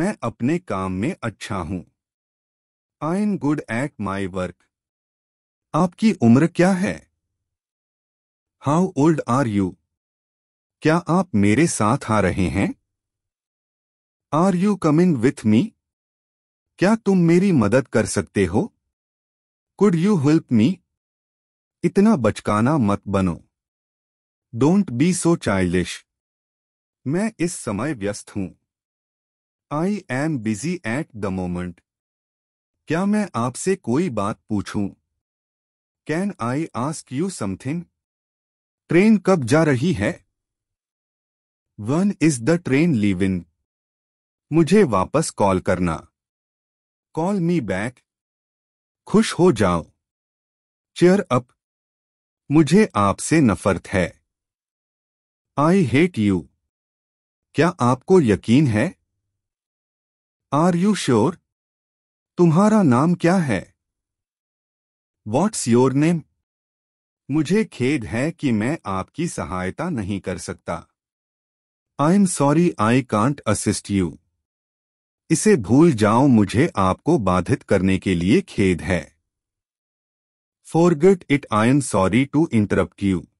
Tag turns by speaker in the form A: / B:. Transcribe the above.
A: मैं अपने काम में अच्छा हूं I am good at my work आपकी उम्र क्या है हाउ ओल्ड आर यू क्या आप मेरे साथ आ रहे हैं are you coming with me क्या तुम मेरी मदद कर सकते हो कुड यू हेल्प मी इतना बचकाना मत बनो डोंट बी सो चाइल्डिश मैं इस समय व्यस्त हूं I am busy at the moment क्या मैं आपसे कोई बात पूछूं? Can I ask you something train कब जा रही है when is the train leave in मुझे वापस कॉल करना कॉल मी बैक खुश हो जाओ चेयर अप मुझे आपसे नफरत है आई हेट यू क्या आपको यकीन है आर यू श्योर तुम्हारा नाम क्या है वॉट्स योर नेम मुझे खेद है कि मैं आपकी सहायता नहीं कर सकता आई am sorry I can't assist you इसे भूल जाओ मुझे आपको बाधित करने के लिए खेद है forget it I am sorry to interrupt you